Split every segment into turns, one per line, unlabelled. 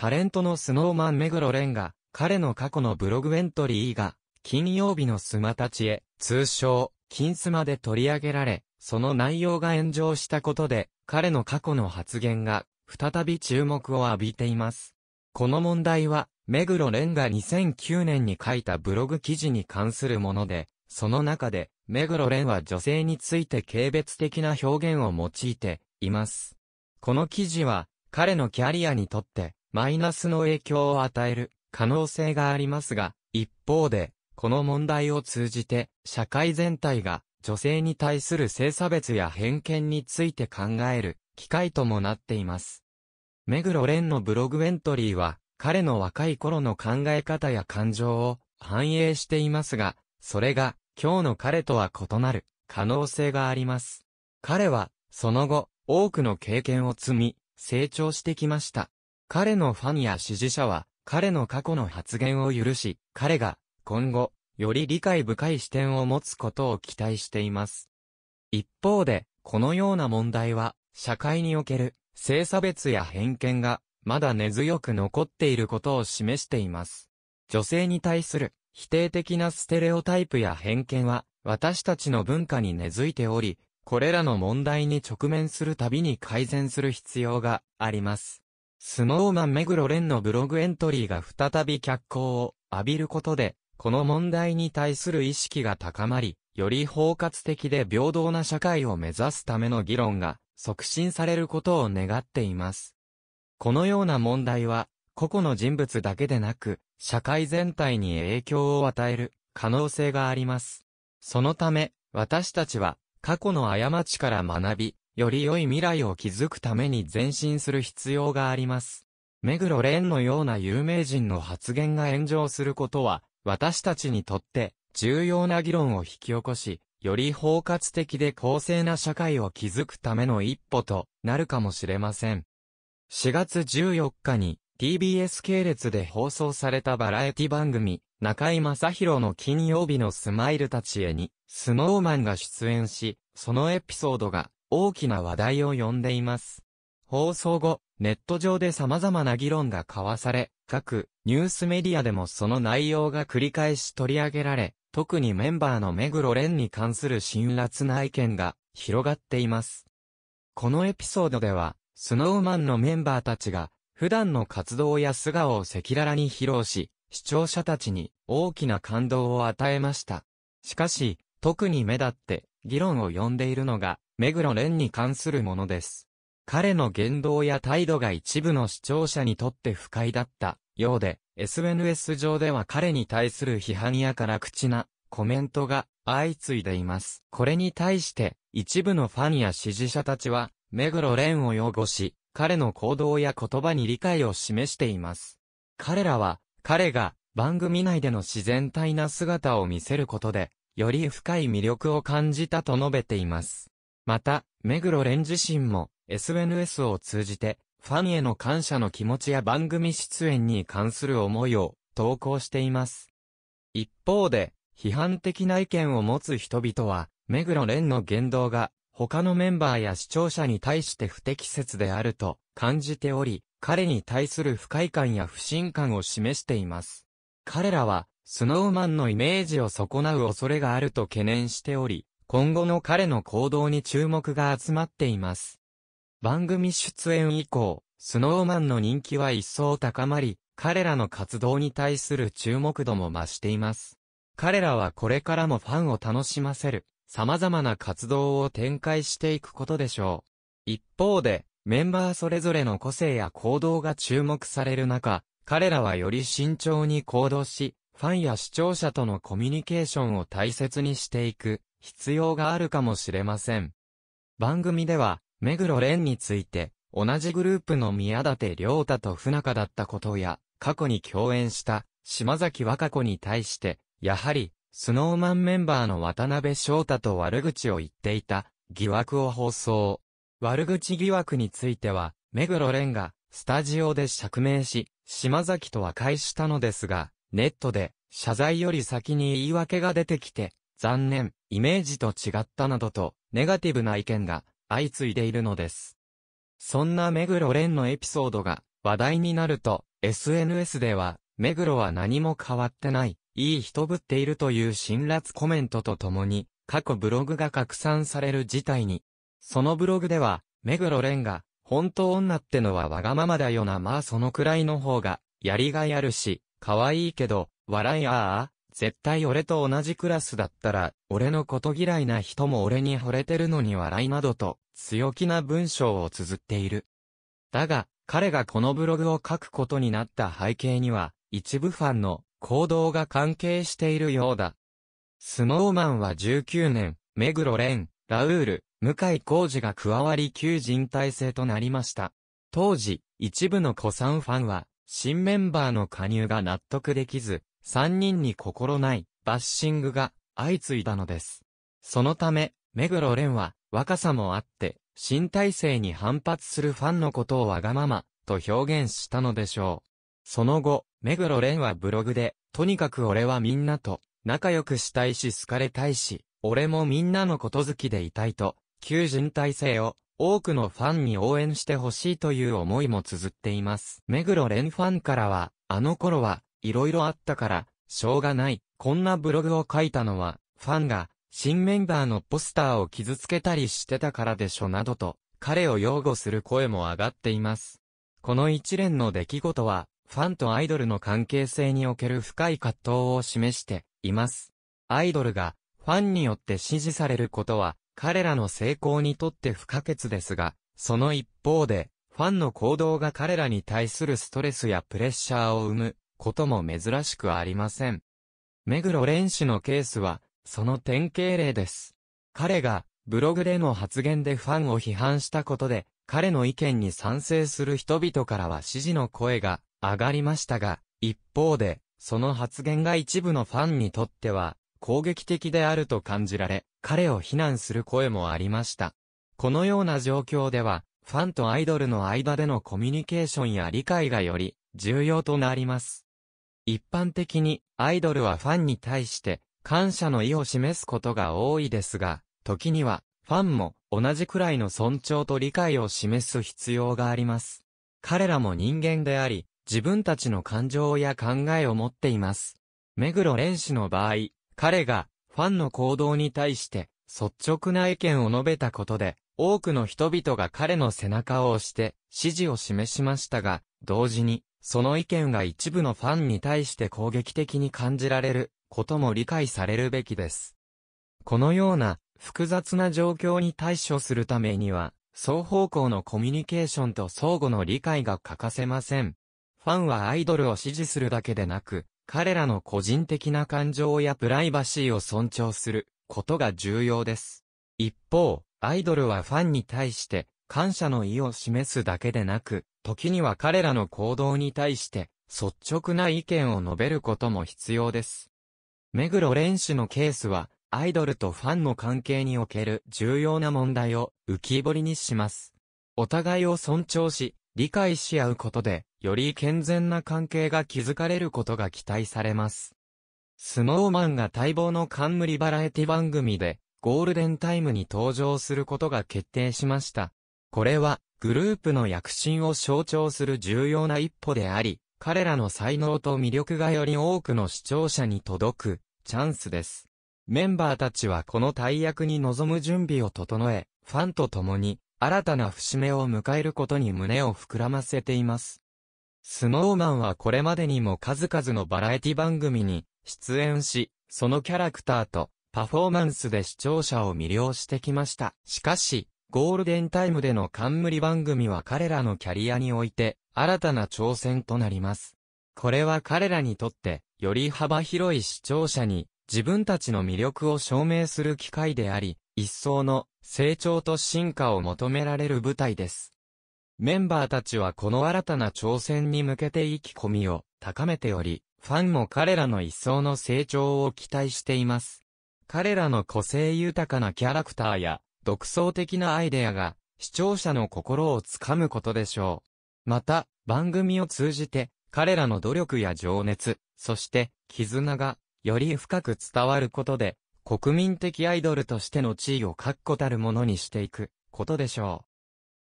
タレントのスノーマンメグロ・レンが、彼の過去のブログエントリーが、金曜日のスマたちへ、通称、金スマで取り上げられ、その内容が炎上したことで、彼の過去の発言が、再び注目を浴びています。この問題は、メグロ・レンが2009年に書いたブログ記事に関するもので、その中で、メグロ・レンは女性について軽蔑的な表現を用いています。この記事は、彼のキャリアにとって、マイナスの影響を与える可能性がありますが、一方で、この問題を通じて、社会全体が女性に対する性差別や偏見について考える機会ともなっています。目黒蓮のブログエントリーは、彼の若い頃の考え方や感情を反映していますが、それが今日の彼とは異なる可能性があります。彼は、その後、多くの経験を積み、成長してきました。彼のファンや支持者は、彼の過去の発言を許し、彼が、今後、より理解深い視点を持つことを期待しています。一方で、このような問題は、社会における、性差別や偏見が、まだ根強く残っていることを示しています。女性に対する、否定的なステレオタイプや偏見は、私たちの文化に根付いており、これらの問題に直面するたびに改善する必要があります。スノーマン目黒蓮のブログエントリーが再び脚光を浴びることで、この問題に対する意識が高まり、より包括的で平等な社会を目指すための議論が促進されることを願っています。このような問題は、個々の人物だけでなく、社会全体に影響を与える可能性があります。そのため、私たちは過去の過ちから学び、より良い未来を築くために前進する必要があります。目黒蓮のような有名人の発言が炎上することは、私たちにとって重要な議論を引き起こし、より包括的で公正な社会を築くための一歩となるかもしれません。4月14日に TBS 系列で放送されたバラエティ番組、中井正広の金曜日のスマイルたちへに、スノーマンが出演し、そのエピソードが大きな話題を呼んでいます。放送後、ネット上で様々な議論が交わされ、各ニュースメディアでもその内容が繰り返し取り上げられ、特にメンバーの目黒蓮に関する辛辣な意見が広がっています。このエピソードでは、スノーマンのメンバーたちが、普段の活動や素顔を赤裸々に披露し、視聴者たちに大きな感動を与えました。しかし、特に目立って、議論を呼んでいるのが、目黒蓮に関するものです。彼の言動や態度が一部の視聴者にとって不快だったようで、SNS 上では彼に対する批判や辛口なコメントが相次いでいます。これに対して、一部のファンや支持者たちは、目黒蓮を擁護し、彼の行動や言葉に理解を示しています。彼らは、彼が番組内での自然体な姿を見せることで、より深い魅力を感じたと述べています。また、目黒蓮自身も SNS を通じてファンへの感謝の気持ちや番組出演に関する思いを投稿しています。一方で、批判的な意見を持つ人々は、目黒蓮の言動が他のメンバーや視聴者に対して不適切であると感じており、彼に対する不快感や不信感を示しています。彼らは、スノーマンのイメージを損なう恐れがあると懸念しており、今後の彼の行動に注目が集まっています。番組出演以降、スノーマンの人気は一層高まり、彼らの活動に対する注目度も増しています。彼らはこれからもファンを楽しませる、様々な活動を展開していくことでしょう。一方で、メンバーそれぞれの個性や行動が注目される中、彼らはより慎重に行動し、ファンや視聴者とのコミュニケーションを大切にしていく必要があるかもしれません。番組では、目黒蓮について、同じグループの宮舘良太と不仲だったことや、過去に共演した島崎和歌子に対して、やはり、スノーマンメンバーの渡辺翔太と悪口を言っていた疑惑を放送。悪口疑惑については、目黒蓮がスタジオで釈明し、島崎と和解したのですが、ネットで、謝罪より先に言い訳が出てきて、残念、イメージと違ったなどと、ネガティブな意見が相次いでいるのです。そんな目黒蓮のエピソードが話題になると、SNS では、目黒は何も変わってない、いい人ぶっているという辛辣コメントとともに、過去ブログが拡散される事態に。そのブログでは、目黒蓮が、本当女ってのはわがままだよなまあそのくらいの方が、やりがいあるし、可愛いけど、笑いああ、絶対俺と同じクラスだったら、俺のこと嫌いな人も俺に惚れてるのに笑いなどと、強気な文章を綴っている。だが、彼がこのブログを書くことになった背景には、一部ファンの行動が関係しているようだ。スノーマンは19年、目黒蓮、ラウール、向井浩二が加わり旧人体制となりました。当時、一部の古参ファンは、新メンバーの加入が納得できず、3人に心ないバッシングが相次いだのです。そのため、目黒蓮は若さもあって、新体制に反発するファンのことをわがままと表現したのでしょう。その後、目黒蓮はブログで、とにかく俺はみんなと仲良くしたいし好かれたいし、俺もみんなのこと好きでいたいと、旧人体制を多くのファンに応援してほしいという思いも綴っています。目黒蓮ファンからは、あの頃は、いろいろあったから、しょうがない。こんなブログを書いたのは、ファンが、新メンバーのポスターを傷つけたりしてたからでしょなどと、彼を擁護する声も上がっています。この一連の出来事は、ファンとアイドルの関係性における深い葛藤を示しています。アイドルがファンによって支持されることは彼らの成功にとって不可欠ですが、その一方で、ファンの行動が彼らに対するストレスやプレッシャーを生むことも珍しくありません。目黒蓮氏のケースは、その典型例です。彼が、ブログでの発言でファンを批判したことで、彼の意見に賛成する人々からは支持の声が上がりましたが、一方で、その発言が一部のファンにとっては、攻撃的であると感じられ、彼を非難する声もありました。このような状況では、ファンとアイドルの間でのコミュニケーションや理解がより重要となります。一般的にアイドルはファンに対して感謝の意を示すことが多いですが、時にはファンも同じくらいの尊重と理解を示す必要があります。彼らも人間であり、自分たちの感情や考えを持っています。目黒蓮氏の場合、彼がファンの行動に対して、率直な意見を述べたことで、多くの人々が彼の背中を押して支持を示しましたが、同時に、その意見が一部のファンに対して攻撃的に感じられることも理解されるべきです。このような複雑な状況に対処するためには、双方向のコミュニケーションと相互の理解が欠かせません。ファンはアイドルを支持するだけでなく、彼らの個人的な感情やプライバシーを尊重することが重要です。一方、アイドルはファンに対して感謝の意を示すだけでなく、時には彼らの行動に対して率直な意見を述べることも必要です。目黒蓮氏のケースは、アイドルとファンの関係における重要な問題を浮き彫りにします。お互いを尊重し、理解し合うことで、より健全な関係が築かれることが期待されます。スノーマンが待望の冠バラエティ番組で、ゴールデンタイムに登場することが決定しました。これは、グループの躍進を象徴する重要な一歩であり、彼らの才能と魅力がより多くの視聴者に届く、チャンスです。メンバーたちはこの大役に臨む準備を整え、ファンと共に、新たな節目を迎えることに胸を膨らませています。スノーマンはこれまでにも数々のバラエティ番組に出演し、そのキャラクターとパフォーマンスで視聴者を魅了してきました。しかし、ゴールデンタイムでの冠番組は彼らのキャリアにおいて新たな挑戦となります。これは彼らにとってより幅広い視聴者に自分たちの魅力を証明する機会であり、一層の成長と進化を求められる舞台です。メンバーたちはこの新たな挑戦に向けて意気込みを高めており、ファンも彼らの一層の成長を期待しています。彼らの個性豊かなキャラクターや独創的なアイデアが視聴者の心をつかむことでしょう。また、番組を通じて彼らの努力や情熱、そして絆がより深く伝わることで国民的アイドルとしての地位を確固たるものにしていくことでしょ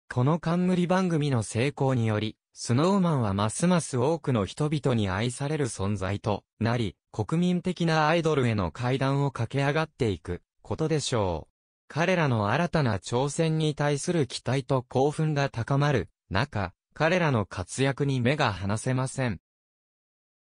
う。この冠番組の成功により、スノーマンはますます多くの人々に愛される存在となり、国民的なアイドルへの階段を駆け上がっていくことでしょう。彼らの新たな挑戦に対する期待と興奮が高まる中、彼らの活躍に目が離せません。